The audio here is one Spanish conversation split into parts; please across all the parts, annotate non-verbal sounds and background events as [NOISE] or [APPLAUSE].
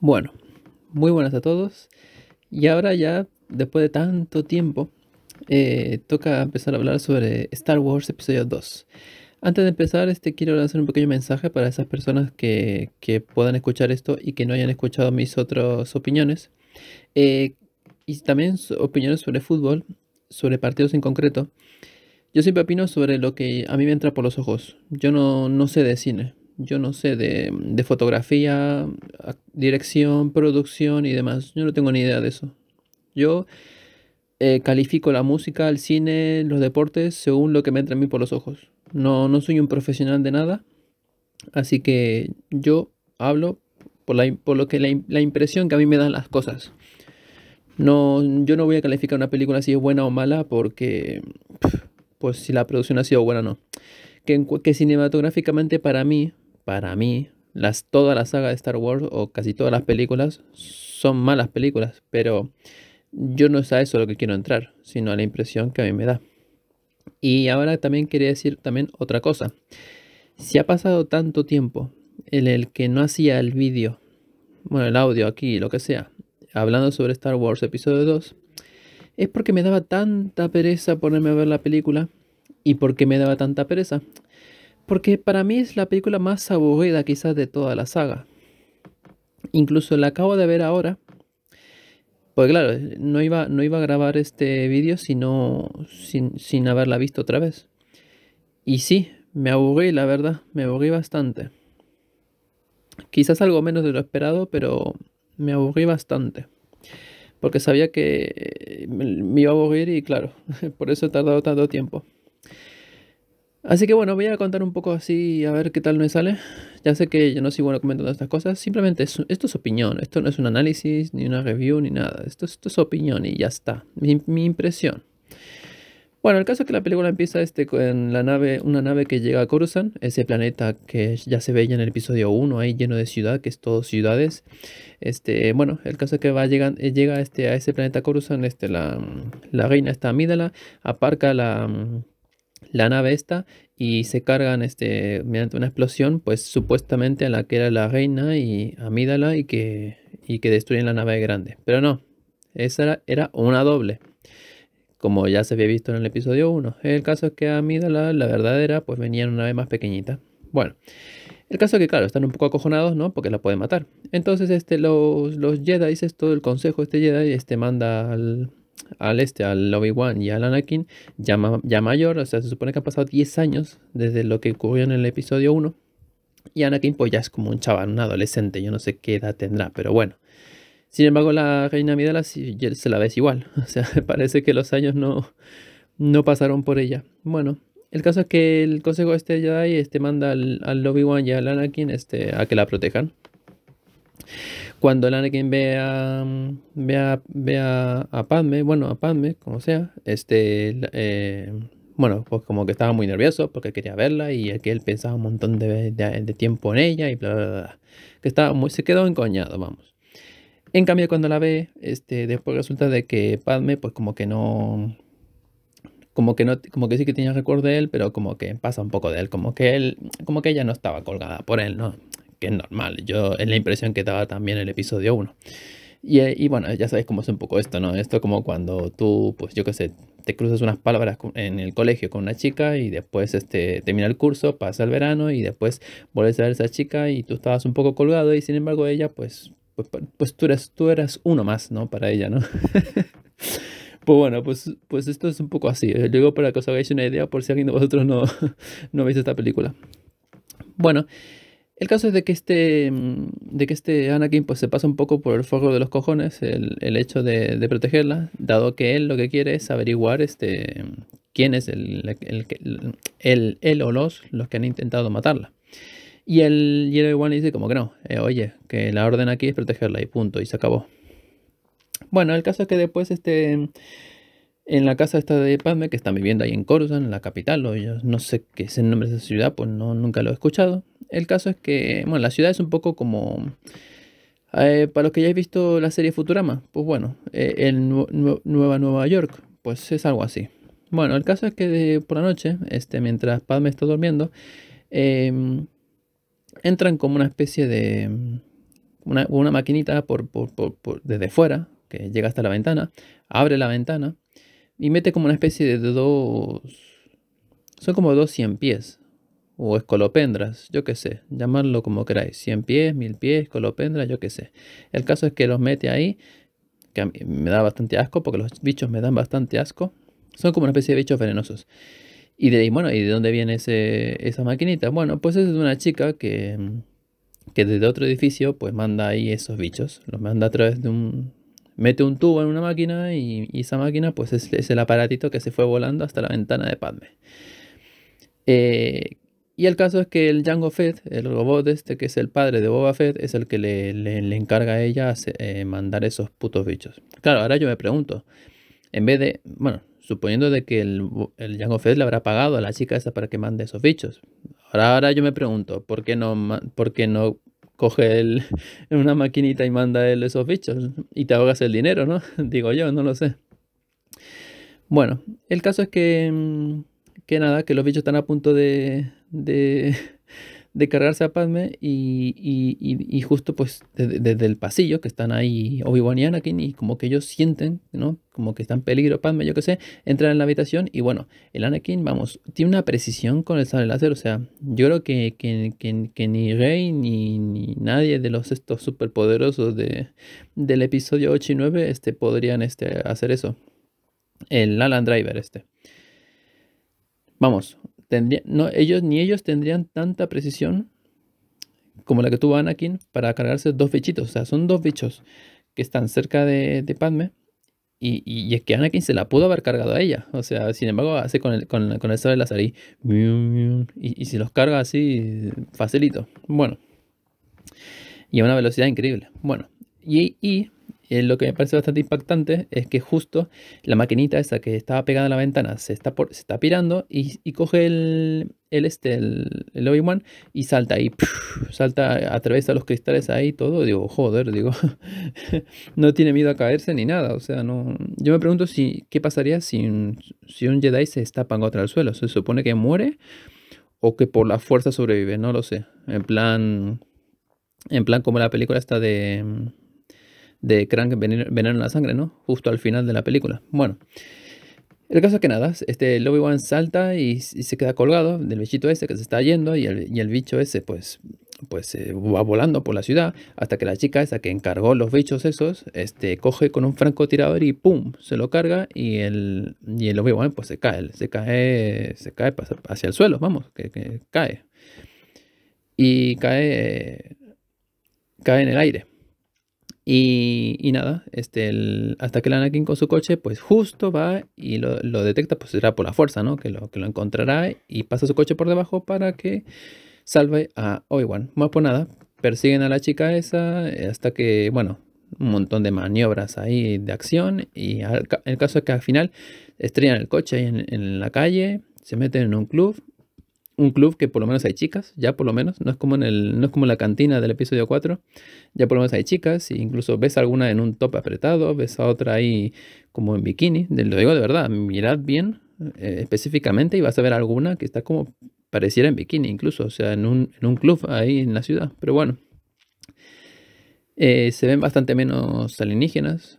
Bueno, muy buenas a todos. Y ahora ya, después de tanto tiempo, eh, toca empezar a hablar sobre Star Wars Episodio 2. Antes de empezar, este, quiero lanzar un pequeño mensaje para esas personas que, que puedan escuchar esto y que no hayan escuchado mis otras opiniones. Eh, y también opiniones sobre fútbol, sobre partidos en concreto. Yo siempre opino sobre lo que a mí me entra por los ojos. Yo no, no sé de cine yo no sé, de, fotografía, dirección, producción y demás. Yo no tengo ni idea de eso. Yo eh, califico la música, el cine, los deportes, según lo que me entra a mí por los ojos. No, no soy un profesional de nada, así que yo hablo por, la, por lo que la, impresión que a mí me dan las cosas. No, yo no voy a calificar una película si es buena o mala porque, pues si la producción ha sido buena o no. Que, que cinematográficamente para mí para mí, las, toda la saga de Star Wars o casi todas las películas son malas películas, pero yo no es a eso lo que quiero entrar, sino a la impresión que a mí me da. Y ahora también quería decir también otra cosa. Si ha pasado tanto tiempo en el que no hacía el vídeo, bueno, el audio aquí, lo que sea, hablando sobre Star Wars episodio 2, es porque me daba tanta pereza ponerme a ver la película y porque me daba tanta pereza. Porque para mí es la película más aburrida quizás de toda la saga. Incluso la acabo de ver ahora. Porque claro, no iba, no iba a grabar este vídeo sino sin, sin haberla visto otra vez. Y sí, me aburrí, la verdad, me aburrí bastante. Quizás algo menos de lo esperado, pero me aburrí bastante. Porque sabía que me iba a aburrir y claro, [LAUGHS] por eso he tardado tanto tiempo. Así que bueno, voy a contar un poco así a ver qué tal me sale. Ya sé que yo no soy bueno comentando estas cosas, simplemente esto es opinión, esto no es un análisis, ni una review, ni nada. Esto, esto es opinión y ya está, mi, impresión. Bueno, el caso es que la película empieza este con la nave, una nave que llega a Coruscant, ese planeta que ya se ve veía en el episodio 1, ahí lleno de ciudad, que es todo ciudades. Este, bueno, el caso es que va llegan, eh, llega este, a ese planeta Coruscant, este, la, la reina está Mídala. aparca la la nave esta y se cargan este, mediante una explosión, pues supuestamente a la que era la reina y Amídala y que, y que destruyen la nave grande. Pero no, esa era, una doble, como ya se había visto en el episodio 1. El caso es que Amídala, la verdadera, pues venía en una nave más pequeñita. Bueno, el caso es que, claro, están un poco acojonados, ¿no? Porque la pueden matar. Entonces, este, los, los Jedi, todo el consejo este Jedi, este manda al, al este, al Obi-Wan y al Anakin, ya, mayor, o sea, se supone que han pasado 10 años desde lo que ocurrió en el episodio 1. Y Anakin pues ya es como un chaval, un adolescente, yo no sé qué edad tendrá, pero bueno. Sin embargo, la reina él se la ves igual, [LAUGHS] o sea, [LAUGHS] parece que los años no, no pasaron por ella. Bueno, el caso es que el consejo este Jedi este, manda al, al Obi-Wan y al Anakin este, a que la protejan. Cuando el Anakin ve a, ve a, Padme, bueno, a Padme, como sea, este, eh, bueno, pues como que estaba muy nervioso porque quería verla y que él pensaba un montón de, de, tiempo en ella y bla, bla, bla. Que estaba muy, se quedó encoñado, vamos. En cambio, cuando la ve, este, después resulta de que Padme, pues como que no, como que no como que sí que tenía recuerdo de él pero como que pasa un poco de él como que él como que ella no estaba colgada por él no es normal. Yo es la impresión que daba también el episodio 1. Y, eh, y, bueno, ya sabéis cómo es un poco esto, ¿no? Esto como cuando tú, pues yo qué sé, te cruzas unas palabras en el colegio con una chica y después este, termina el curso, pasa el verano y después vuelves a ver esa chica y tú estabas un poco colgado y sin embargo ella, pues, pues, pues tú, eras, tú eras uno más, ¿no? Para ella, ¿no? [LAUGHS] Pues bueno, pues, pues esto es un poco así. Yo eh, digo para que os hagáis una idea por si alguien de vosotros no, [LAUGHS] no veis esta película. Bueno, el caso es de que este, mm, de que este Anakin pues, se pasa un poco por el forro de los cojones el, hecho de, protegerla, dado que él lo que quiere es averiguar este, quién es el, el, el, o los, que han intentado matarla. Y el Jedi One dice como que no, eh, oye, que la orden aquí es protegerla y punto, y se acabó. Bueno, el caso es que después este en la casa esta de Padme, que está viviendo ahí en Coruscant, en la capital, o yo no sé qué es el nombre de esa ciudad, pues no, nunca lo he escuchado. El caso es que, bueno, la ciudad es un poco como... Eh, para los que ya hayáis visto la serie Futurama, pues bueno, eh, Nueva Nueva York, pues es algo así. Bueno, el caso es que por la noche, este, mientras Padme está durmiendo, em, entran como una especie de... Una, una maquinita por, por, por, desde fuera, que llega hasta la ventana, abre la ventana y mete como una especie de dos... Son como dos cien pies, o escolopendras, yo qué sé, llamarlo como queráis, 100 pies, 1000 pies, escolopendras, yo qué sé. El caso es que los mete ahí, que a mí me da bastante asco, porque los bichos me dan bastante asco, son como una especie de bichos venenosos. Y ahí, bueno, ¿y de dónde viene esa maquinita? Bueno, pues es de una chica que, desde otro edificio pues manda ahí esos bichos, los manda a través de un... Mete un tubo en una máquina y, esa máquina pues es, es, el aparatito que se fue volando hasta la ventana de Padme. Eh, y el caso es que el Django Fed, el robot este que es el padre de Boba Fett, es el que le, encarga a ella eh, mandar esos putos bichos. Claro, ahora yo me pregunto, en vez de, bueno, suponiendo de que el, el Fed le habrá pagado a la chica esa para que mande esos bichos. Ahora, ahora yo me pregunto, ¿por qué no, por qué no coge él [LAUGHS] una maquinita y manda él esos bichos? Y te ahogas el dinero, ¿no? [LAUGHS] Digo yo, no lo sé. Bueno, el caso es que mm, que nada, que los bichos están a punto de, [LAUGHS] de, cargarse a Padme y, justo pues desde, el pasillo que están ahí Obi-Wan y Anakin y como que ellos sienten, ¿no? Como que están en peligro Padme, yo qué sé, entran en la habitación y bueno, el Anakin, vamos, tiene una precisión con el sable láser, o sea, yo creo que, ni Rey ni, nadie de los estos superpoderosos de, del episodio 8 y 9 este, podrían este, hacer eso. El Alan Driver este. Vamos, no, ellos, ni ellos tendrían tanta precisión como la que tuvo Anakin para cargarse dos bichitos. O sea, son dos bichos que están cerca de, Padme. Y, es que Anakin se la pudo haber cargado a ella. O sea, sin embargo, hace con el, con, con el sable y, y, se los carga así facilito. Bueno. Y a una velocidad increíble. Bueno. Y, y eh, lo que me parece bastante impactante es que justo la maquinita esa que estaba pegada a la ventana se está, se está pirando y, coge el, este, el, Obi-Wan y salta ahí, salta, atraviesa los cristales ahí todo. Digo, joder, digo, [LAUGHS] no tiene miedo a caerse ni nada. O sea, no. Yo me pregunto si qué pasaría si un, si Jedi se estampa contra el suelo. ¿Se supone que muere o que por la fuerza sobrevive? No lo sé. En plan, en plan como la película está de de Crank veneno, en la sangre, ¿no? Justo al final de la película. Bueno, el caso es que nada, este, el one salta y, se queda colgado del bichito ese que se está yendo y el, bicho ese pues pues eh, va volando por la ciudad hasta que la chica esa que encargó los bichos esos, este, coge con un francotirador y pum, se lo carga y el, y el Obi-Wan pues se cae, se cae, se cae hacia el suelo, vamos, que cae. Y cae, cae en el aire. Y, nada, este, hasta que el Anakin con su coche, pues justo va y lo, lo, detecta, pues será por la fuerza, ¿no? Que lo, que lo encontrará y pasa su coche por debajo para que salve a Obi-Wan. Más por nada, persiguen a la chica esa eh, hasta que, bueno, un montón de maniobras ahí de acción y el caso es que al final estrellan el coche ahí en la calle, se meten en un club un club que por lo menos hay chicas, ya por lo menos, no es como en el, no es como la cantina del episodio 4, ya por lo menos hay chicas, e incluso ves alguna en un top apretado, ves a otra ahí como en bikini, lo digo de verdad, mirad bien eh, específicamente y vas a ver alguna que está como pareciera en bikini incluso, o sea, en un, club ahí en la ciudad, pero bueno. Eh, se ven bastante menos alienígenas,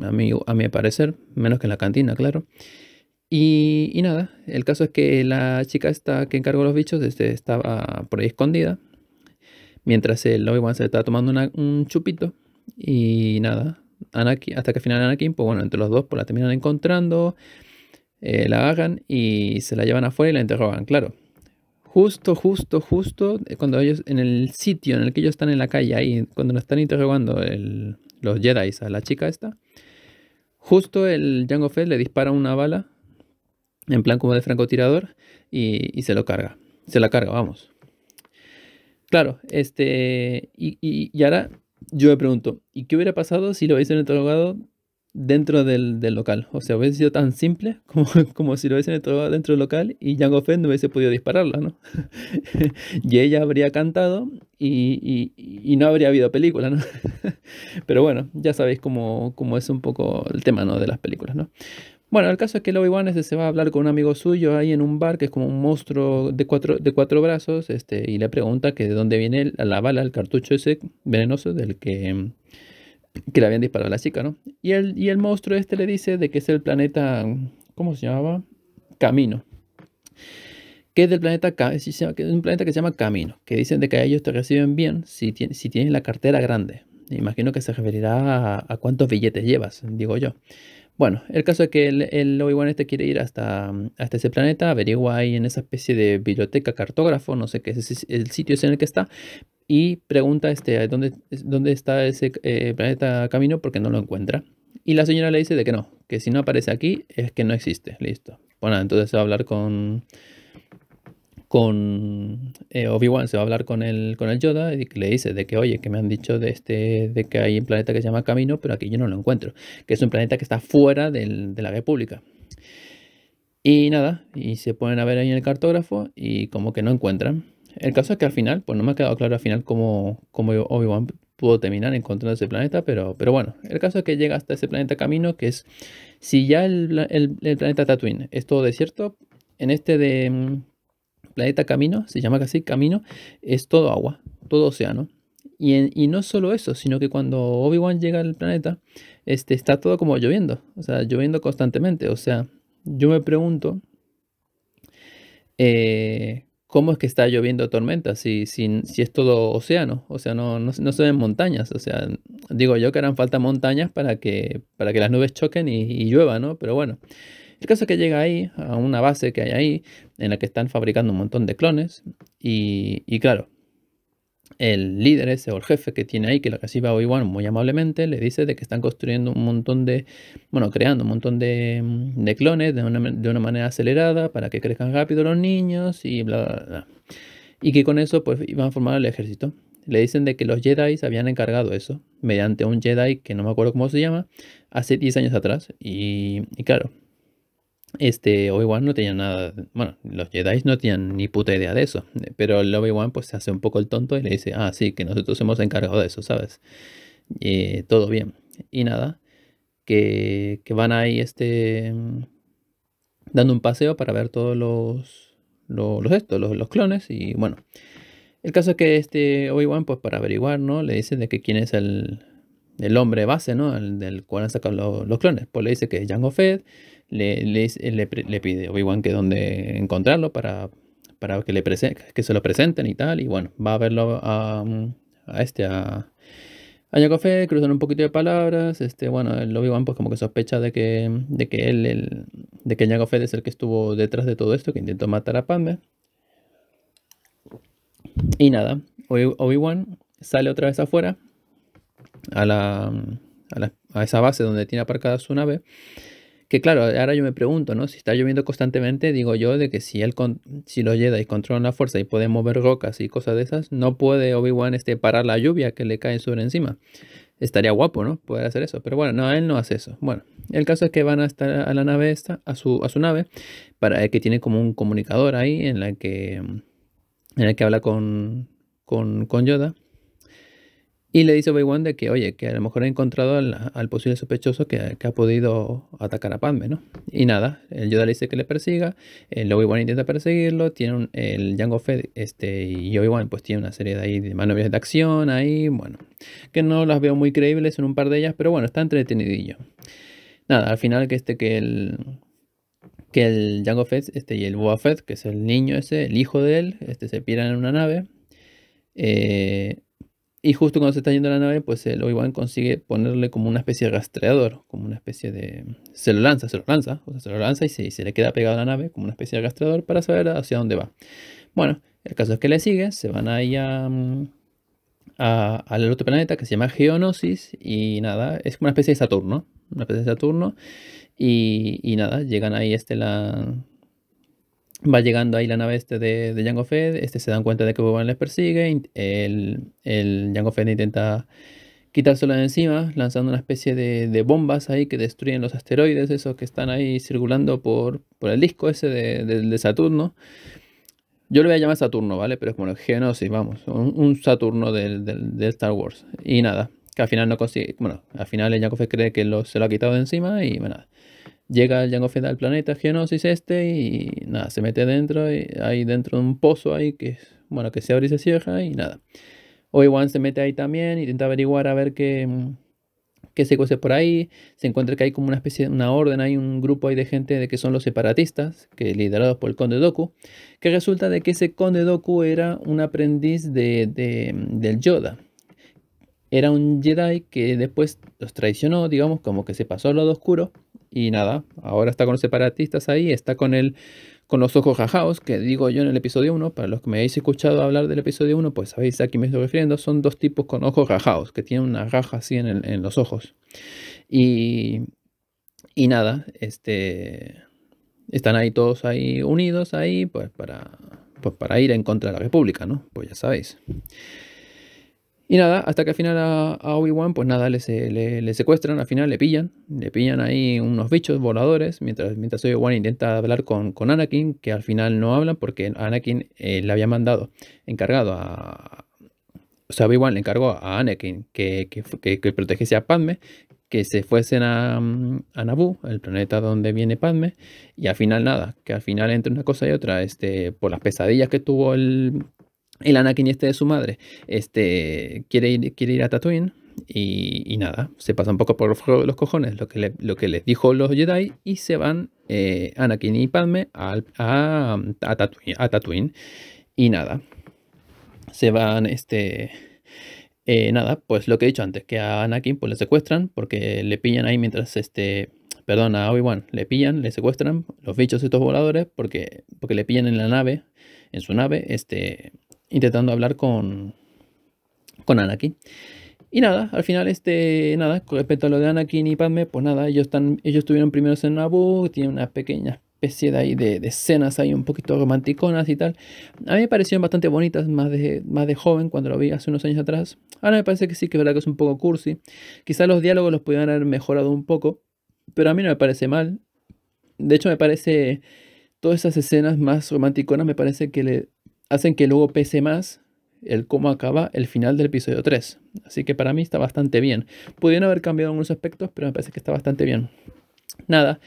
a a mi parecer, menos que en la cantina, claro. Y, nada, el caso es que la chica esta que encargó los bichos este, estaba por ahí escondida. Mientras el Obi-Wan se estaba tomando un chupito. Y nada, hasta que al final Anakin, pues bueno, entre los dos pues la terminan encontrando. Eh, la hagan y se la llevan afuera y la interrogan, claro. Justo, justo, justo, eh, cuando ellos, en el sitio en el que ellos están en la calle, ahí, cuando la están interrogando los Jedi a la chica esta, justo el Jango Fett le dispara una bala en plan como de francotirador y, se lo carga. Se la carga, vamos. Claro, este. Y, ahora yo me pregunto, ¿y qué hubiera pasado si lo hubiesen interrogado dentro del, local? O sea, hubiese sido tan simple [LAUGHS] como, si lo hubiesen interrogado dentro del local y Jango Fett no hubiese podido dispararla, ¿no? [LAUGHS] y ella habría cantado y, no habría habido película, ¿no? [LAUGHS] Pero bueno, ya sabéis cómo, es un poco el tema, ¿no? De las películas, ¿no? Bueno, el caso es que el Obi-Wan se va a hablar con un amigo suyo ahí en un bar que es como un monstruo de cuatro, de cuatro brazos este, y le pregunta que de dónde viene la bala, el cartucho ese venenoso del que, que le habían disparado a la chica, ¿no? Y el, y el monstruo este le dice de que es el planeta, ¿cómo se llamaba? Camino. Que es del planeta, es un planeta que se llama Camino, que dicen de que ellos te reciben bien si, si tienes la cartera grande. Imagino que se referirá a cuántos billetes llevas, digo yo. Bueno, el caso es que el, el Obi-Wan este quiere ir hasta, hasta ese planeta, averigua ahí en esa especie de biblioteca cartógrafo, no sé qué es el sitio es en el que está, y pregunta este, ¿dónde, dónde está ese eh, planeta camino porque no lo encuentra. Y la señora le dice de que no, que si no aparece aquí es que no existe, listo. Bueno, entonces va a hablar con, con eh, Obi-Wan se va a hablar con el, con Yoda y le dice de que, oye, que me han dicho de, este, de que hay un planeta que se llama Camino, pero aquí yo no lo encuentro, que es un planeta que está fuera de la pública Y nada, y se ponen a ver ahí en el cartógrafo y como que no encuentran. El caso es que al final, pues no me ha quedado claro al final cómo, cómo Obi-Wan pudo terminar encontrando ese planeta, pero, pero bueno, el caso es que llega hasta ese planeta Camino, que es, si ya el, el, el planeta Tatooine es todo desierto, en este de, planeta Camino, se llama casi Camino, es todo agua, todo océano. Y, no solo eso, sino que cuando Obi-Wan llega al planeta, este, está todo como lloviendo, o sea, lloviendo constantemente. O sea, yo me pregunto eh, cómo es que está lloviendo tormenta si, es todo océano, o sea, no, no, se ven montañas, o sea, digo yo que harán falta montañas para que, para que las nubes choquen y, y llueva, ¿no? Pero bueno. El caso es que llega ahí, a una base que hay ahí, en la que están fabricando un montón de clones. Y, claro, el líder ese o el jefe que tiene ahí, que la recibe a obi muy amablemente, le dice de que están construyendo un montón de, bueno, creando un montón de, clones de una, manera acelerada para que crezcan rápido los niños y bla, bla, bla. Y que con eso pues iban a formar el ejército. Le dicen de que los Jedi se habían encargado eso, mediante un Jedi que no me acuerdo cómo se llama, hace 10 años atrás. y, y claro, este Obi-Wan no tenía nada, bueno, los Jedi no tenían ni puta idea de eso, pero el Obi-Wan pues se hace un poco el tonto y le dice, ah, sí, que nosotros hemos encargado de eso, ¿sabes? Eh, todo bien. Y nada, que, que, van ahí este, dando un paseo para ver todos los, los, estos, los, clones y bueno. El caso es que este Obi-Wan, pues para averiguar, ¿no? Le dice de que quién es el, el hombre base, ¿no? El, del cual han sacado los, los clones. Pues le dice que es Jango Fett, le, le, a pide Obi-Wan que dónde encontrarlo para, que, le que se lo presenten y tal. Y bueno, va a verlo a, a este, a, a cruzan un poquito de palabras. Este, bueno, el Obi-Wan pues como que sospecha de que, de que él, de que es el que estuvo detrás de todo esto, que intentó matar a Padme. Y nada, Obi-Wan sale otra vez afuera a a, a esa base donde tiene aparcada su nave que claro, ahora yo me pregunto, ¿no? Si está lloviendo constantemente, digo yo de que si, él con si los y controlan la fuerza y puede mover rocas y cosas de esas, no puede Obi-Wan este, parar la lluvia que le cae sobre encima. Estaría guapo, ¿no? Poder hacer eso. Pero bueno, no, él no hace eso. Bueno, el caso es que van estar a la nave esta, a su, a su nave, para que tiene como un comunicador ahí en la que, en la que habla con, con Yoda. Y le dice Obi-Wan de que, oye, que a lo mejor ha encontrado al, posible sospechoso que, ha podido atacar a Padme, ¿no? Y nada, el Yoda le dice que le persiga, el Obi-Wan intenta perseguirlo, tiene el Jango Fett este, y Obi-Wan pues tiene una serie de, ahí, de maniobras de acción ahí, bueno, que no las veo muy creíbles, en un par de ellas, pero bueno, está entretenidillo. Nada, al final que este, que el, que el Jango Fett este, y el Boba que es el niño ese, el hijo de él, este, se pierden en una nave, eh y justo cuando se está yendo la nave, pues el Obi-Wan consigue ponerle como una especie de rastreador, como una especie de... Se lo lanza, se lo lanza, o sea, se lo lanza y se, le queda pegado a la nave como una especie de rastreador para saber hacia dónde va. Bueno, el caso es que le sigue, se van ahí a... Mm, a, al otro planeta que se llama Geonosis y nada, es como una especie de Saturno, una especie de Saturno y, nada, llegan ahí este la, va llegando ahí la nave este de, de Jango Fed, este se dan cuenta de que Boban les persigue, el, el Jango Fed intenta quitárselo de encima, lanzando una especie de, bombas ahí que destruyen los asteroides, esos que están ahí circulando por, por el disco ese de, Saturno. Yo lo voy a llamar Saturno, ¿vale? Pero es como el Genosis, vamos, un, Saturno de Star Wars. Y nada, que al final no consigue, bueno, al final el Fed cree que lo, se lo ha quitado de encima y bueno, nada Llega el Yango Fett al planeta Geonosis este y nada, se mete dentro, y hay dentro de un pozo ahí que, bueno, que se abre y se cierra y nada. Obi-Wan se mete ahí también, intenta averiguar a ver qué, qué se cose por ahí, se encuentra que hay como una especie, una orden, hay un grupo ahí de gente de que son los separatistas, que liderados por el conde Doku, que resulta de que ese conde Doku era un aprendiz de, del Yoda. Era un Jedi que después los traicionó, digamos, como que se pasó al lado oscuro y nada, ahora está con los separatistas ahí, está con con los ojos rajados, que digo yo en el episodio 1, para los que me habéis escuchado hablar del episodio 1, pues sabéis a quién me estoy refiriendo, son dos tipos con ojos rajados, que tienen una raja así en, los ojos. Y, nada, este, están ahí todos ahí unidos, ahí, pues para, pues para ir en contra de la República, ¿no? Pues ya sabéis. Y nada, hasta que al final a, Obi-Wan, pues nada, le, le, secuestran, al final le pillan, le pillan ahí unos bichos voladores, mientras, mientras Obi-Wan intenta hablar con, con, Anakin, que al final no hablan porque Anakin eh, le había mandado, encargado a... O sea, Obi-Wan le encargó a Anakin que, que, que, protegiese a Padme, que se fuesen a, a Naboo, el planeta donde viene Padme, y al final nada, que al final entre una cosa y otra, este, por las pesadillas que tuvo el, el Anakin este de su madre este, quiere, ir, quiere ir a Tatooine y, nada, se pasa un poco por los cojones lo que, lo que les dijo los Jedi y se van eh, Anakin y Padme a, a, Tatooine, y nada, se van este... Eh, nada, pues lo que he dicho antes, que a Anakin pues le secuestran porque le pillan ahí mientras este, perdón, a Obi-Wan le pillan, le secuestran los bichos estos voladores porque, porque le pillan en la nave, en su nave, este, intentando hablar con, con Anakin. Y nada, al final, este, nada, con respecto a lo de Anakin y Padme, pues nada, ellos, están, ellos estuvieron primeros en Naboo, tienen una pequeña especie de ahí de, escenas ahí un poquito romanticonas y tal. A mí me parecieron bastante bonitas más de, más de joven cuando lo vi hace unos años atrás. Ahora me parece que sí, que es verdad que es un poco cursi. Quizás los diálogos los pudieran haber mejorado un poco, pero a mí no me parece mal. De hecho, me parece, todas esas escenas más románticonas me parece que le hacen que luego pese más el cómo acaba el final del episodio 3. Así que para mí está bastante bien. Pudieron haber cambiado algunos aspectos, pero me parece que está bastante bien. Nada,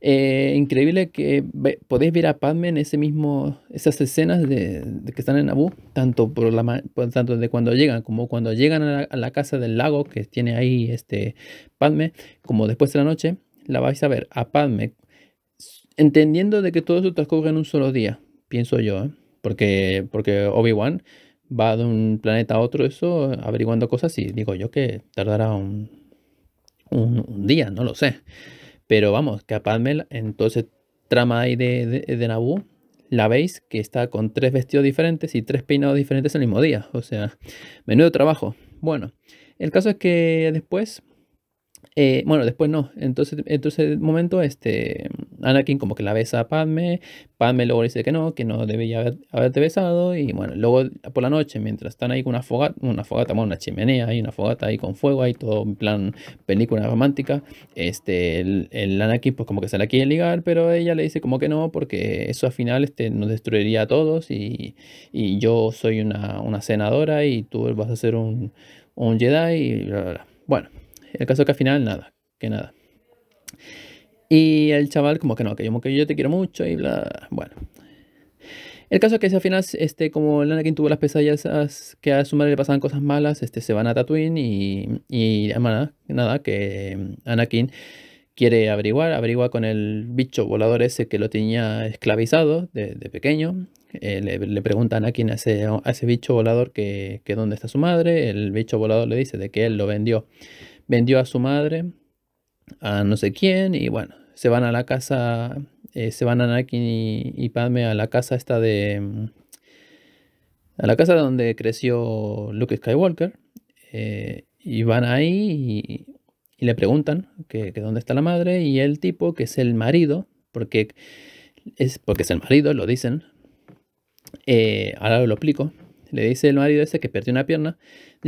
eh, increíble que podéis ver a Padme en ese mismo, esas escenas de, que están en Naboo, tanto, por la, tanto de cuando llegan como cuando llegan a la, casa del lago que tiene ahí este Padme, como después de la noche, la vais a ver a Padme, entendiendo de que todo eso transcurre en un solo día, pienso yo. ¿eh? Porque, porque Obi-Wan va de un planeta a otro, eso, averiguando cosas, y digo yo que tardará un, un, día, no lo sé. Pero vamos, que a Padme en todo ese trama ahí de, de, Naboo, la veis que está con tres vestidos diferentes y tres peinados diferentes el mismo día. O sea, menudo trabajo. Bueno, el caso es que después eh, bueno, después no. Entonces, entonces, en el momento, este, Anakin como que la besa a Padme. Padme luego dice que no, que no debería haber, haberte besado. Y bueno, luego por la noche, mientras están ahí con una fogata, una fogata, bueno, una chimenea, y una fogata ahí con fuego, ahí todo en plan película romántica. Este, el, Anakin pues como que se la quiere ligar, pero ella le dice como que no, porque eso al final este, nos destruiría a todos. Y, yo soy una, una senadora y tú vas a ser un, un Jedi. Y bla, bla, Bueno, el caso que al final nada, que nada. Y el chaval como que no, que yo, te quiero mucho y bla, bueno. El caso es que al final, este, como el Anakin tuvo las pesadillas que a su madre le pasaban cosas malas, este, se van a Tatooine y, y nada, nada, que mm, Anakin quiere averiguar, averigua con el bicho volador ese que lo tenía esclavizado de, pequeño. Eh, le, preguntan a Anakin ese, bicho volador que, que, dónde está su madre. El bicho volador le dice de que él lo vendió vendió a su madre a no sé quién y bueno, se van a la casa, eh, se van a y, y Padme a la casa esta de... Mm, a la casa donde creció Luke Skywalker eh, y van ahí y, le preguntan que, dónde está la madre y el tipo que es el marido, porque es, porque es el marido, lo dicen, eh, ahora lo explico, le dice el marido ese que perdió una pierna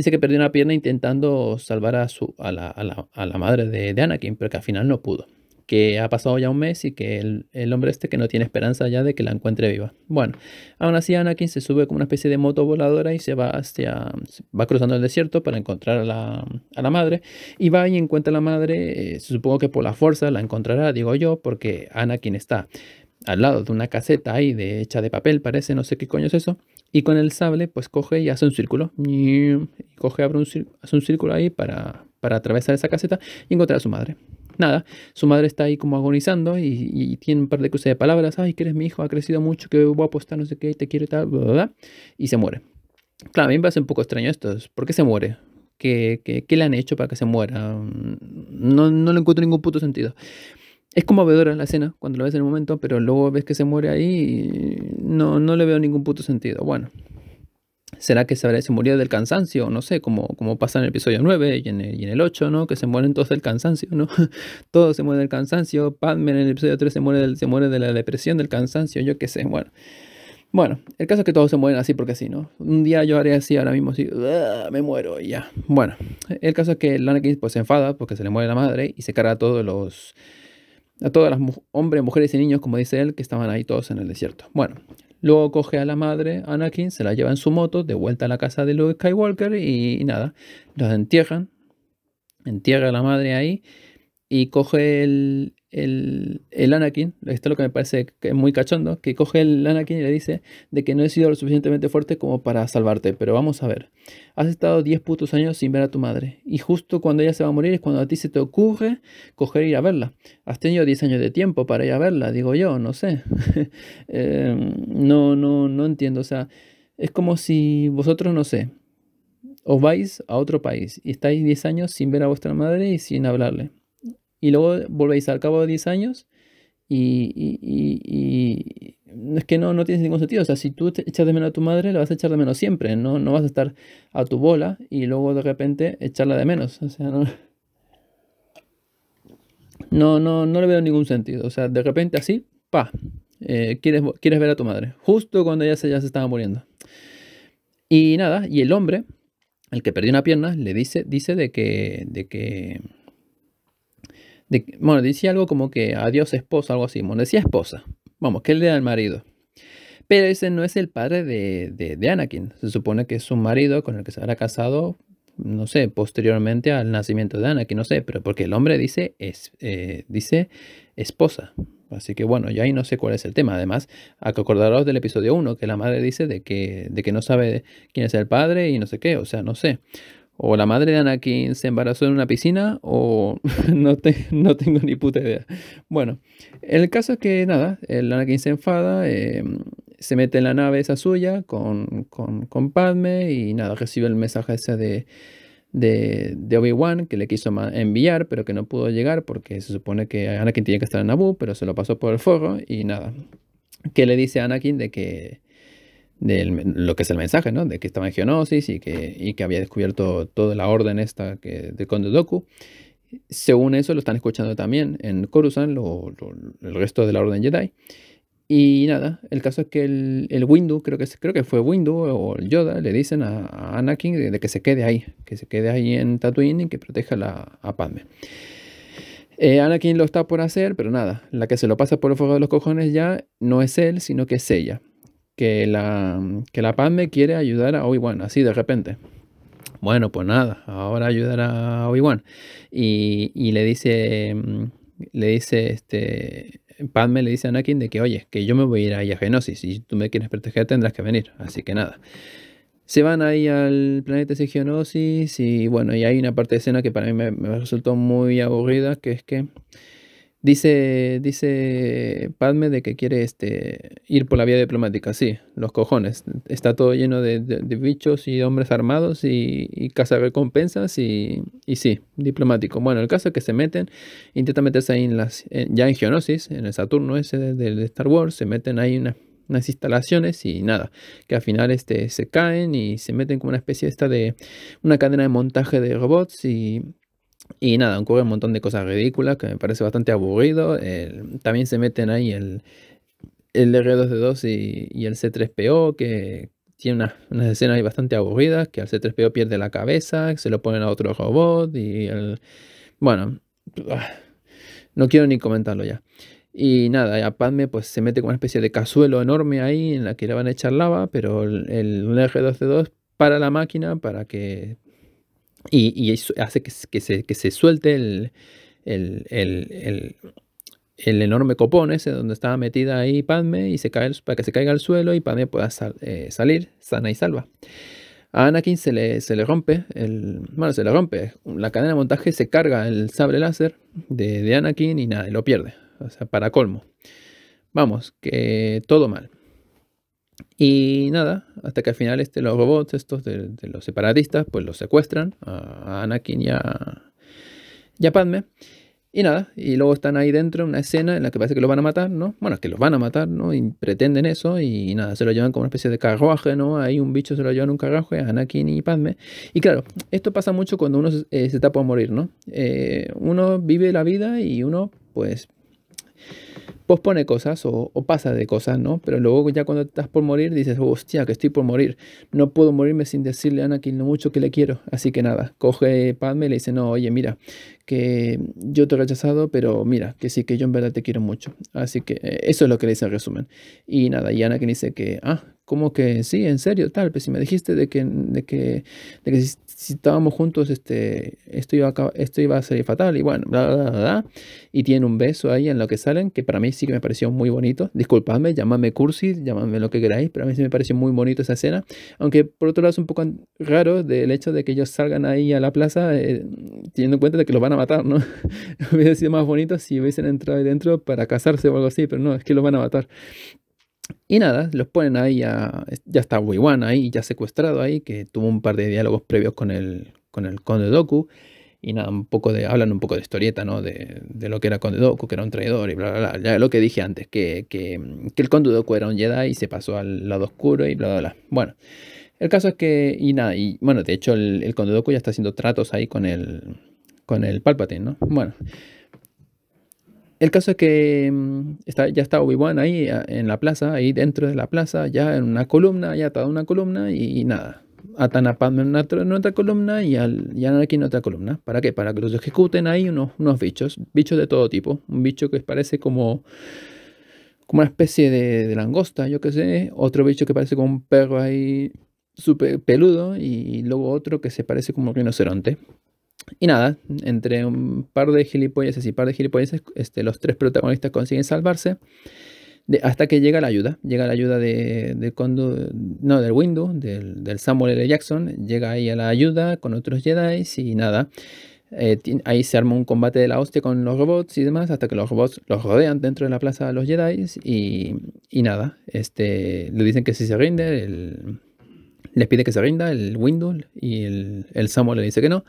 Dice que perdió una pierna intentando salvar a, su, a, la, a, la, madre de, de, Anakin, pero que al final no pudo. Que ha pasado ya un mes y que el, hombre este que no tiene esperanza ya de que la encuentre viva. Bueno, aún así Anakin se sube como una especie de moto voladora y se va hacia. va cruzando el desierto para encontrar a la, a la madre. Y va y encuentra a la madre, eh, supongo que por la fuerza la encontrará, digo yo, porque Anakin está al lado de una caseta ahí de, hecha de papel, parece, no sé qué coño es eso, y con el sable, pues coge y hace un círculo. Y coge, abre un círculo, hace un círculo ahí para, para atravesar esa caseta y encontrar a su madre. Nada, su madre está ahí como agonizando y, tiene un par de cosas de palabras. Ay, que eres mi hijo, ha crecido mucho, que voy a apostar, no sé qué, te quiero y tal, Y se muere. Claro, a mí me parece un poco extraño esto. ¿Por qué se muere? ¿Qué, qué, le han hecho para que se muera? Mm, no, no le encuentro ningún puto sentido es conmovedora la escena cuando lo ves en el momento, pero luego ves que se muere ahí y no, no le veo ningún puto sentido. Bueno, ¿será que se, se murió del cansancio? No sé, como, como pasa en el episodio 9 y en el, y el 8, ¿no? Que se mueren todos del cansancio, ¿no? [LAUGHS] todos se mueren del cansancio. Padme en el episodio 3 se muere, se muere de la depresión, del cansancio, yo qué sé, bueno. Bueno, el caso es que todos se mueren así porque así, ¿no? Un día yo haré así, ahora mismo así, me muero y ya. Bueno, el caso es que Lana pues se enfada porque se le muere la madre y se carga todos los a todas las hombres, mujeres y niños, como dice él, que estaban ahí todos en el desierto. Bueno, luego coge a la madre, Anakin, se la lleva en su moto, de vuelta a la casa de Luke Skywalker y, nada, los entierran, entierra a la madre ahí y coge el, el, Anakin, esto es lo que me parece que muy cachondo, que coge el Anakin y le dice de que no he sido lo suficientemente fuerte como para salvarte, pero vamos a ver, has estado 10 putos años sin ver a tu madre, y justo cuando ella se va a morir es cuando a ti se te ocurre coger e ir a verla, has tenido 10 años de tiempo para ir a verla, digo yo, no sé, [LAUGHS] eh, no, no, no entiendo, o sea, es como si vosotros, no sé, os vais a otro país y estáis 10 años sin ver a vuestra madre y sin hablarle y luego volvéis al cabo de 10 años y, es que no, no tiene ningún sentido. O sea, si tú echas de menos a tu madre, la vas a echar de menos siempre. No, no vas a estar a tu bola y luego de repente echarla de menos. O sea, no, no, no, le veo ningún sentido. O sea, de repente así, pa, eh, quieres, quieres ver a tu madre. Justo cuando ella ya se estaba muriendo. Y nada, y el hombre, el que perdió una pierna, le dice, dice de que, de que bueno, dice algo como que adiós esposa, algo así. Bueno, decía esposa. Vamos, que le da al marido. Pero ese no es el padre de, de, Anakin. Se supone que es un marido con el que se habrá casado, no sé, posteriormente al nacimiento de Anakin, no sé, pero porque el hombre dice, es, eh, dice esposa. Así que bueno, ya ahí no sé cuál es el tema. Además, acordaros del episodio 1, que la madre dice de que, de que no sabe quién es el padre y no sé qué, o sea, no sé o la madre de Anakin se embarazó en una piscina o [LAUGHS] no, tengo ni puta idea. Bueno, el caso es que nada, el Anakin se enfada, em, se mete en la nave esa suya con, con, Padme y nada, recibe el mensaje ese de, de, Obi-Wan que le quiso enviar pero que no pudo llegar porque se supone que Anakin tiene que estar en Naboo pero se lo pasó por el forro y nada, ¿Qué le dice a Anakin de que de lo que es el mensaje, ¿no? De que estaba en Geonosis y que, que había descubierto toda la orden esta de Conde Doku. Según eso, lo están escuchando también en Coruscant, lo, el resto de la orden Jedi. Y nada, el caso es que el, Windu, creo que, creo que fue Windu o el Yoda, le dicen a, Anakin de, que se quede ahí, que se quede ahí en Tatooine y que proteja la, a Padme. Eh, Anakin lo está por hacer, pero nada, la que se lo pasa por el fuego de los cojones ya no es él, sino que es ella que la, que la Padme quiere ayudar a Obi-Wan, así de repente. Bueno, pues nada, ahora ayudar a Obi-Wan. Y, le dice, mm, le dice, este, Padme le dice a Anakin de que, oye, que yo me voy a ir a Yagenosis, si tú me quieres proteger tendrás que venir, así que nada. Se van ahí al planeta Geonosis, y bueno, y hay una parte de escena que para mí me resultó muy aburrida, que es que Dice, dice Padme de que quiere este, ir por la vía diplomática, sí, los cojones. Está todo lleno de, bichos y hombres armados y, y caza recompensas y, sí, diplomático. Bueno, el caso es que se meten, intentan meterse ahí en las, eh, ya en Geonosis, en el Saturno ese de, Star Wars, se meten ahí unas instalaciones y nada, que al final este, se caen y se meten como una especie esta de una cadena de montaje de robots y y nada, ocurre un montón de cosas ridículas que me parece bastante aburrido. también se meten ahí el, el R2D2 y, y, el C3PO, que tiene unas, escenas ahí bastante aburridas, que al C3PO pierde la cabeza, que se lo ponen a otro robot y el... Bueno, ah, no quiero ni comentarlo ya. Y nada, a Padme pues se mete con una especie de cazuelo enorme ahí en la que le van a echar lava, pero el, el R2D2 para la máquina para que y, hace que, se, suelte el, enorme copón ese donde estaba metida ahí Padme y se cae para que se caiga al suelo y Padme pueda eh, salir sana y salva. A Anakin se le, se le rompe, el, bueno, se le rompe la cadena de montaje, se carga el sable láser de, Anakin y nada, lo pierde. O sea, para colmo. Vamos, que todo mal. Y nada, hasta que al final este, los robots estos de, los separatistas pues los secuestran a Anakin y a, Padme. Y nada, y luego están ahí dentro, una escena en la que parece que los van a matar, ¿no? Bueno, es que los van a matar, ¿no? Y pretenden eso, y nada, se lo llevan como una especie de carruaje, ¿no? Ahí un bicho se lo llevan en un carruaje, a Anakin y Padme. Y claro, esto pasa mucho cuando uno se, eh, a morir, ¿no? Eh, uno vive la vida y uno, pues, pospone cosas o, pasa de cosas, ¿no? Pero luego ya cuando estás por morir dices, hostia, que estoy por morir. No puedo morirme sin decirle a Anakin lo mucho que le quiero. Así que nada, coge Padme y le dice, no, oye, mira, que yo te he rechazado, pero mira, que sí, que yo en verdad te quiero mucho. Así que eh, eso es lo que le dice el resumen. Y nada, y Anakin dice que, ah, como que sí, en serio, tal, pues si me dijiste de que, de que, si, estábamos juntos, este, esto iba, a, esto iba a ser fatal, y bueno, y tiene un beso ahí en lo que salen, que para mí sí que me pareció muy bonito, disculpadme, llamadme cursi, llamadme lo que queráis, pero a mí sí me pareció muy bonito esa escena, aunque por otro lado es un poco raro del hecho de que ellos salgan ahí a la plaza, eh, teniendo en cuenta de que los van a matar, ¿no? [LAUGHS] hubiese sido más bonito si hubiesen entrado ahí dentro para casarse o algo así, pero no, es que los van a matar. Y nada, los ponen ahí, a, ya está Wiwan ahí, ya secuestrado ahí, que tuvo un par de diálogos previos con el, con el Conde Doku. Y nada, un poco de, hablan un poco de historieta, ¿no? De, lo que era Conde Doku, que era un traidor y bla, bla, bla. Ya lo que dije antes, que, que, que el Conde Doku era un Jedi y se pasó al lado oscuro y bla, bla, bla. Bueno, el caso es que, y nada, y bueno, de hecho el, el Conde Doku ya está haciendo tratos ahí con el, con el Palpatine, ¿no? Bueno. El caso es que mm, está, ya está Obi-Wan ahí en la plaza, ahí dentro de la plaza, ya en una columna, ya atado una columna y, nada. Atan a en, otra columna y, al, a en otra columna. ¿Para qué? Para que los ejecuten ahí unos, bichos, bichos de todo tipo. Un bicho que parece como como una especie de, de, langosta, yo qué sé, otro bicho que parece como un perro ahí súper peludo y luego otro que se parece como un rinoceronte. Y nada, entre un par de gilipolleces y par de gilipolleces, este, los tres protagonistas consiguen salvarse. hasta que llega la ayuda. Llega la ayuda de, de no, del Windu, del, Samuel L. Jackson. Llega ahí a la ayuda con otros Jedi y nada. Eh, ahí se arma un combate de la hostia con los robots y demás, hasta que los robots los rodean dentro de la plaza a los Jedi y, nada. Este, le dicen que si se rinde, les pide que se rinda el Windu y el, el Samuel le dice que no.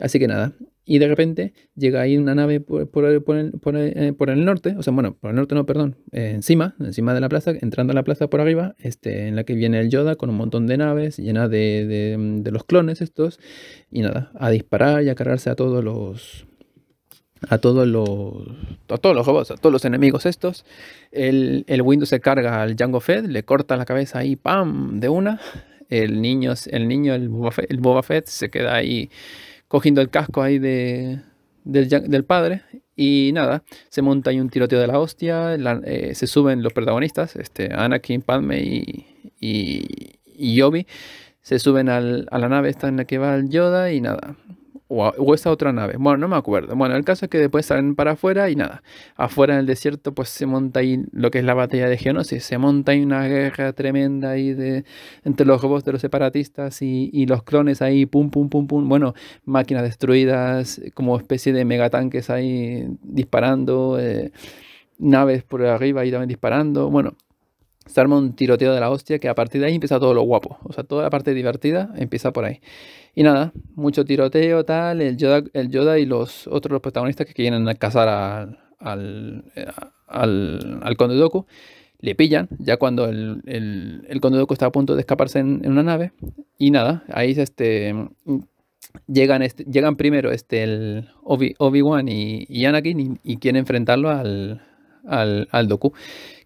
Así que nada. Y de repente llega ahí una nave por, eh, el, norte, o sea, bueno, por el norte no, perdón, eh, encima, encima de la plaza, entrando a la plaza por arriba, este, en la que viene el Yoda con un montón de naves llena de, los clones estos, y nada, a disparar y a cargarse a todos los, a todos los a todos los robots, a todos los enemigos estos. El, el Windows se carga al Django Fed, le corta la cabeza ahí, ¡pam! de una. El niño, el niño, el Boba el Boba Fett se queda ahí cogiendo el casco ahí de, del, padre. Y nada, se monta ahí un tiroteo de la hostia, eh, se suben los protagonistas, este, Anakin, Padme y, y, se suben al, a la nave esta en la que va el Yoda y nada, o, esa otra nave. Bueno, no me acuerdo. Bueno, el caso es que después salen para afuera y nada. Afuera en el desierto pues se monta ahí lo que es la batalla de Geonosis. Se monta ahí una guerra tremenda ahí de, entre los robots de los separatistas y, los clones ahí, pum, pum, pum, pum. Bueno, máquinas destruidas, como especie de megatanques ahí disparando, eh, naves por arriba ahí también disparando. Bueno, se arma un tiroteo de la hostia que a partir de ahí empieza todo lo guapo. O sea, toda la parte divertida empieza por ahí. Y nada, mucho tiroteo, tal, el Yoda, el Yoda y los otros los protagonistas que quieren cazar al, al, al, Conde Doku. Le pillan ya cuando el, el, el Conde Doku está a punto de escaparse en, una nave. Y nada, ahí este, llegan, este, llegan primero este, el Obi-Wan y, Anakin y, quieren enfrentarlo al, al, al Doku.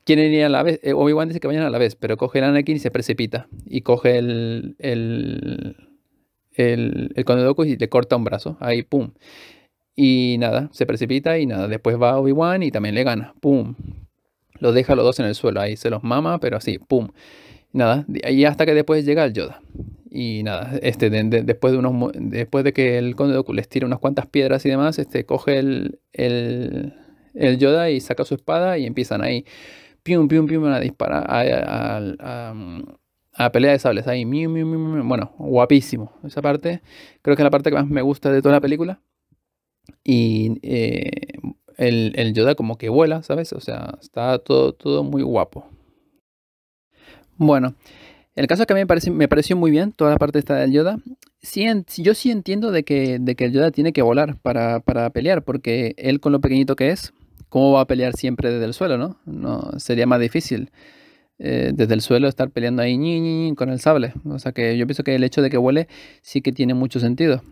Quieren ir a la vez. Eh, Obi-Wan dice que vayan a la vez, pero coge el Anakin y se precipita. Y coge el. el. el, el y le corta un brazo. Ahí, pum. Y nada, se precipita y nada. Después va Obi-Wan y también le gana. Pum. lo deja los dos en el suelo. Ahí se los mama, pero así, pum. Nada. Y hasta que después llega el Yoda. Y nada, este, después, de unos, después de que el Conde Doku les tira unas cuantas piedras y demás, este, coge el, el, el Yoda y saca su espada y empiezan ahí pium, pium, pium, a disparar a, mm, a, pelea de sables. Ahí, Bueno, guapísimo. Esa parte, creo que es la parte que más me gusta de toda la película. Y eh, el, el, Yoda como que vuela, ¿sabes? O sea, está todo, todo muy guapo. Bueno, el caso es que a mí me, me pareció muy bien toda la parte esta del Yoda. yo sí entiendo de que, de que el Yoda tiene que volar para pelear, porque él con lo pequeñito que es, ¿Cómo va a pelear siempre desde el suelo, no? no sería más difícil eh, desde el suelo estar peleando ahí con el sable. O sea que yo pienso que el hecho de que vuele sí que tiene mucho sentido.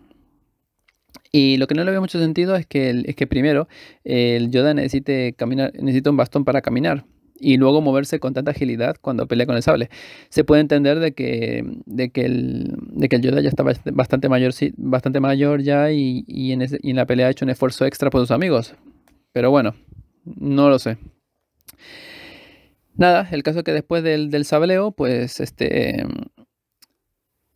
Y lo que no le veo mucho sentido es que, es que primero el Yoda necesite necesita un bastón para caminar y luego moverse con tanta agilidad cuando pelea con el sable. Se puede entender de que, de que, el, de que el Yoda ya está bastante mayor, bastante mayor ya y, y, en ese, y en la pelea ha hecho un esfuerzo extra por sus amigos. Pero bueno, no lo sé. Nada, el caso es que después del, del sableo, pues este.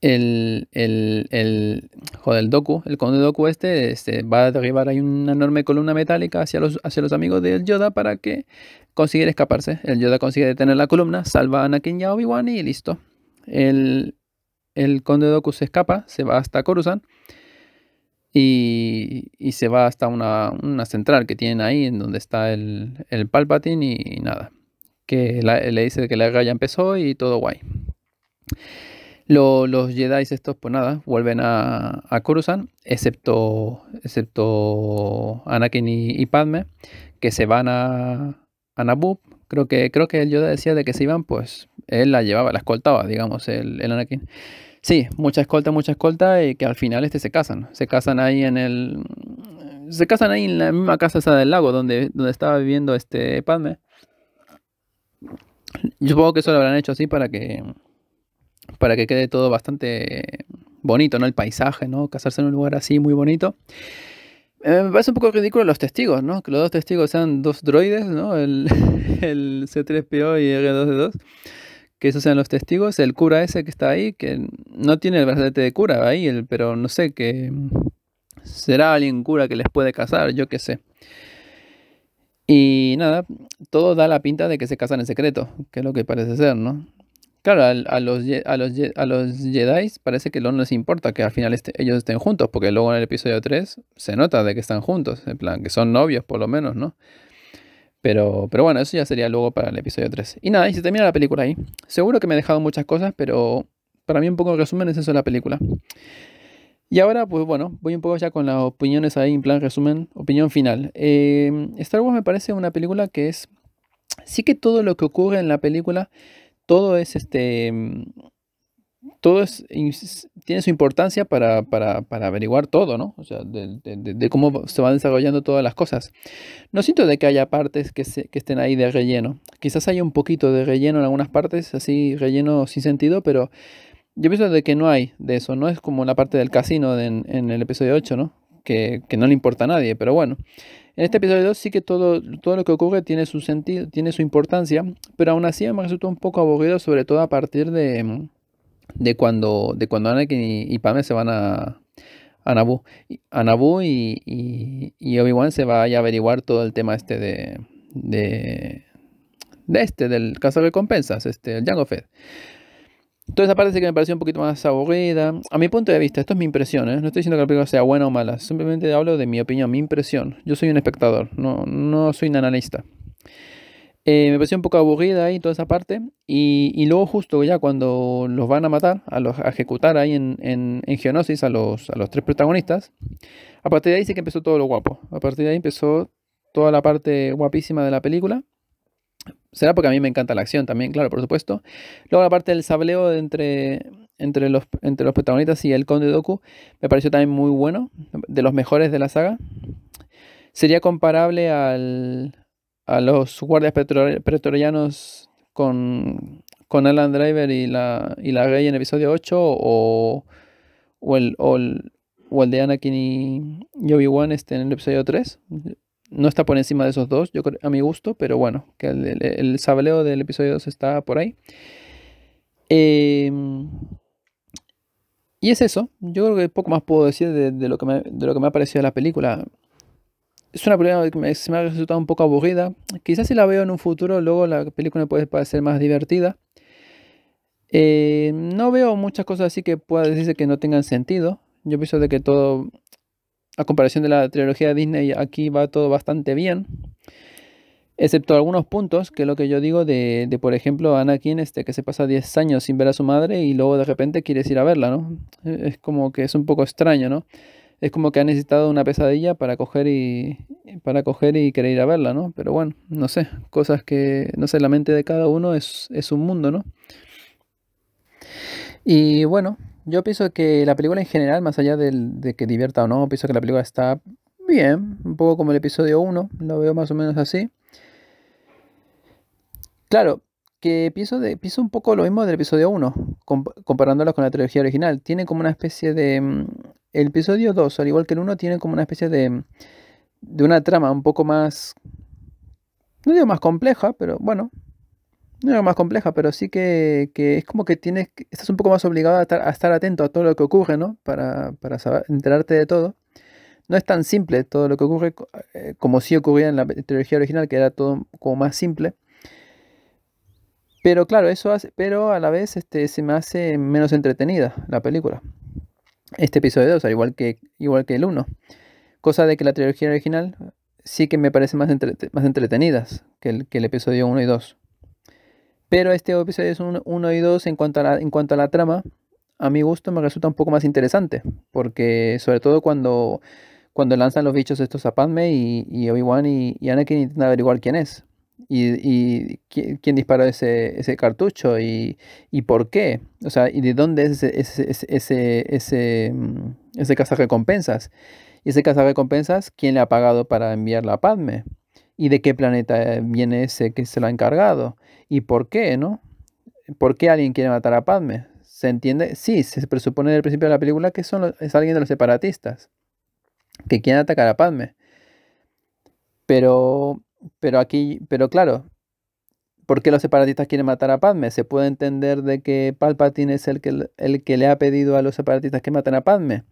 El, el, el, joder, el doku, el conde doku este, este, va a derribar ahí una enorme columna metálica hacia los, hacia los amigos del Yoda para que consiguiera escaparse. El Yoda consigue detener la columna, salva a Anakin y Obi-Wan y listo. El, el conde doku se escapa, se va hasta Coruscant y, se va hasta una, central que tienen ahí en donde está el, el Palpatine y, nada. Que le dice que la guerra ya empezó y todo guay. los Jedi estos, pues nada, vuelven a, a Coruscant, excepto, excepto Anakin y, Padme, que se van a, Naboo. Creo que, creo que el Yoda decía de que se iban, pues él la llevaba, la escoltaba, digamos, el, el Anakin. Sí, mucha escolta, mucha escolta, y eh, que al final este se casan. Se casan ahí en el. Se casan ahí en la misma casa esa del lago donde, donde estaba viviendo este Padme. Yo supongo que eso lo habrán hecho así para que. Para que quede todo bastante bonito, ¿no? El paisaje, ¿no? Casarse en un lugar así muy bonito. Eh, me parece un poco ridículo los testigos, ¿no? Que los dos testigos sean dos droides, ¿no? El, [LAUGHS] el C3PO y R2D2 que sean los testigos, el cura ese que está ahí, que no tiene el brazalete de cura ahí, el, pero no sé, que será alguien cura que les puede casar, yo qué sé. Y nada, todo da la pinta de que se casan en secreto, que es lo que parece ser, ¿no? Claro, a, los, a, los, a Jedi parece que no les importa que al final este, ellos estén juntos, porque luego en el episodio 3 se nota de que están juntos, en plan, que son novios por lo menos, ¿no? Pero, bueno, eso ya sería luego para el episodio 3. Y nada, y se termina la película ahí. Seguro que me he dejado muchas cosas, pero para mí un poco el resumen es eso de la película. Y ahora, pues bueno, voy un poco ya con las opiniones ahí, en plan resumen, opinión final. Eh, Star Wars me parece una película que es... Sí que todo lo que ocurre en la película, todo es este todo tiene su importancia para, para, para averiguar todo, ¿no? O sea, de, cómo se van desarrollando todas las cosas. No siento de que haya partes que, que estén ahí de relleno. Quizás haya un poquito de relleno en algunas partes, así relleno sin sentido, pero yo pienso de que no hay de eso. No es como la parte del casino en, el episodio 8, ¿no? Que, no le importa a nadie, pero bueno. En este episodio 2 sí que todo, todo lo que ocurre tiene su sentido, tiene su importancia, pero aún así me resultó un poco aburrido, sobre todo a partir de mm, de cuando, de cuando Anakin y, Pame se van a, a Naboo. y, Obi-Wan se va a averiguar todo el tema este de, este, del caso de recompensas, este, el Jango Fed. Entonces aparte sí que me pareció un poquito más aburrida. A mi punto de vista, esto es mi impresión, ¿eh? no estoy diciendo que la película sea buena o mala, simplemente hablo de mi opinión, mi impresión. Yo soy un espectador, no, no soy un analista. Eh, me pareció un poco aburrida ahí toda esa parte. Y, luego justo ya cuando los van a matar, a los ejecutar ahí en, en, Geonosis a los, a los tres protagonistas, a partir de ahí sí que empezó todo lo guapo. A partir de ahí empezó toda la parte guapísima de la película. Será porque a mí me encanta la acción también, claro, por supuesto. Luego la parte del sableo entre, entre, los, entre los protagonistas y el conde Doku me pareció también muy bueno, de los mejores de la saga. Sería comparable al, a los guardias pretorianos con, con Alan Driver y la, la gay en episodio 8 o, el, o, o el de Anakin y Obi-Wan este, en el episodio 3. No está por encima de esos dos, yo a mi gusto, pero bueno, que el, el, sableo del episodio 2 está por ahí. Em, y es eso, yo creo que poco más puedo decir de, lo, que me, de lo que me ha parecido la película es una película que me, ha resultado un poco aburrida. Quizás si la veo en un futuro, luego la película puede parecer más divertida. Eh, no veo muchas cosas así que pueda decirse que no tengan sentido. Yo pienso de que todo, a comparación de la trilogía de Disney, aquí va todo bastante bien. Excepto algunos puntos, que es lo que yo digo de, por ejemplo, Anakin, este, que se pasa 10 años sin ver a su madre y luego de repente quieres ir a verla, ¿no? Es como que es un poco extraño, ¿no? es como que ha necesitado una pesadilla para coger y para coger y querer ir a verla, ¿no? Pero bueno, no sé, cosas que, no sé, la mente de cada uno es, un mundo, ¿no? Y bueno, yo pienso que la película en general, más allá de que divierta o no, pienso que la película está bien, un poco como el episodio 1, lo veo más o menos así. Claro, que pienso, de, pienso un poco lo mismo del episodio 1, comparándolas comparándolo con la trilogía original. Tiene como una especie de mm, el episodio 2, al igual que el 1, tiene como una especie de, una trama un poco más, no digo más compleja, pero bueno, no digo más compleja, pero sí que, es como que tienes, estás un poco más obligado a estar, atento a todo lo que ocurre, ¿no? Para, enterarte de todo. No es tan simple todo lo que ocurre eh, como sí ocurría en la trilogía original, que era todo como más simple. Pero claro, eso hace, pero a la vez este, se me hace menos entretenida la película este episodio 2, igual que, igual que el 1. Cosa de que la trilogía original sí que me parece más, entretenida más entretenidas que el, que el episodio 1 y 2. Pero este episodio es 1 y 2 en, cuanto a la, en cuanto a la trama, a mi gusto me resulta un poco más interesante, porque sobre todo cuando, cuando lanzan los bichos estos a Padme y, y Obi-Wan y, y Anakin intentan averiguar quién es y, y quién disparó ese, cartucho y, por qué, o sea, y de dónde es ese, ese, ese, ese, ese mm, recompensas Y ese ¿quién le ha pagado para enviarla a Padme? ¿Y de qué planeta viene ese que se lo ha encargado? ¿Y por qué, no? ¿Por qué alguien quiere matar a Padme? ¿Se entiende? Sí, se presupone el principio de la película que son es alguien de los separatistas que quiere atacar a Padme. Pero pero aquí, pero claro, ¿por qué los separatistas quieren matar a Padme? Se puede entender de que Palpatine es el que, el que le ha pedido a los separatistas que maten a Padme.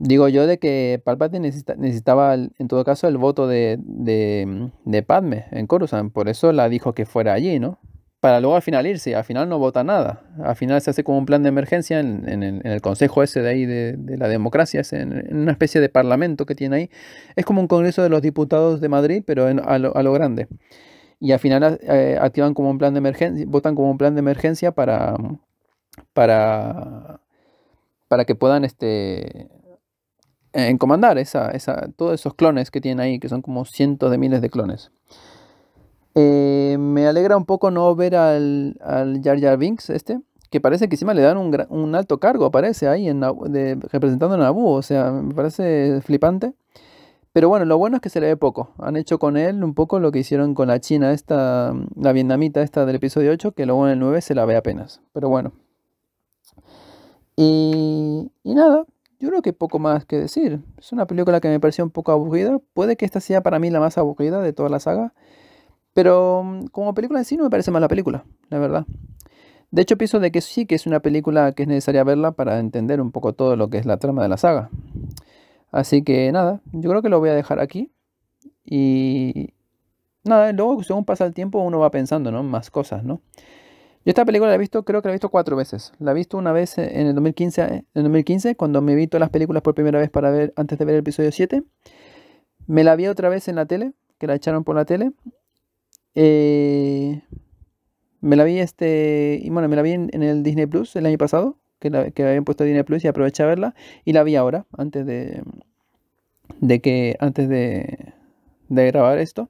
Digo yo de que Palpatine necesitaba, en todo caso, el voto de, de, de Padme en Coruscant. Por eso la dijo que fuera allí, ¿no? para luego al final irse, al final no vota nada, al final se hace como un plan de emergencia en, el, consejo ese de ahí de, la democracia, en, una especie de parlamento que tiene ahí, es como un congreso de los diputados de Madrid, pero a lo, grande, y al final eh, activan como un plan de emergencia, votan como un plan de emergencia para, para, para que puedan este, encomandar esa, esa, todos esos clones que tienen ahí, que son como cientos de miles de clones. Eh, me alegra un poco no ver al, al Jar Jar Binks este, que parece que encima le dan un, alto cargo, aparece ahí en, representando a Naboo, o sea, me parece flipante. Pero bueno, lo bueno es que se le ve poco. Han hecho con él un poco lo que hicieron con la china esta, la vietnamita esta del episodio 8, que luego en el 9 se la ve apenas. Pero bueno. Y, y nada, yo creo que poco más que decir. Es una película que me pareció un poco aburrida. Puede que esta sea para mí la más aburrida de toda la saga. Pero mm, como película en sí no me parece mala película, la verdad. De hecho, pienso de que sí, que es una película que es necesaria verla para entender un poco todo lo que es la trama de la saga. Así que nada, yo creo que lo voy a dejar aquí. Y nada, luego según pasa el tiempo uno va pensando, ¿no? Más cosas, ¿no? Yo esta película la he visto, creo que la he visto cuatro veces. La he visto una vez en el 2015, en 2015 cuando me vi todas las películas por primera vez para ver, antes de ver el episodio 7. Me la vi otra vez en la tele, que la echaron por la tele. Eh, me la vi este. Y bueno, me la vi en, el Disney Plus el año pasado. Que, habían puesto Disney Plus y aproveché a verla. Y la vi ahora, antes de. de que. antes de. de grabar esto.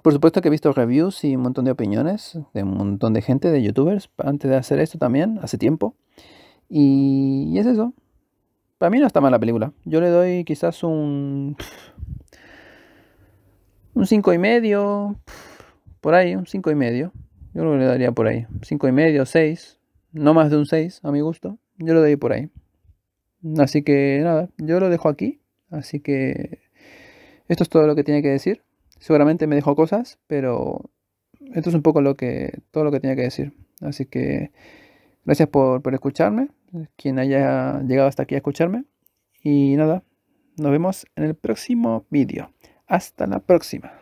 Por supuesto que he visto reviews y un montón de opiniones de un montón de gente, de youtubers, antes de hacer esto también, hace tiempo. Y, y es eso. Para mí no está mal la película. Yo le doy quizás un un 5 y medio, por ahí, un cinco y medio. Yo lo le daría por ahí. cinco y medio, 6. No más de un 6, a mi gusto. Yo lo doy por ahí. Así que nada, yo lo dejo aquí. Así que esto es todo lo que tenía que decir. Seguramente me dejó cosas, pero esto es un poco lo que, todo lo que tenía que decir. Así que gracias por, por escucharme, quien haya llegado hasta aquí a escucharme. Y nada, nos vemos en el próximo vídeo. Hasta la próxima.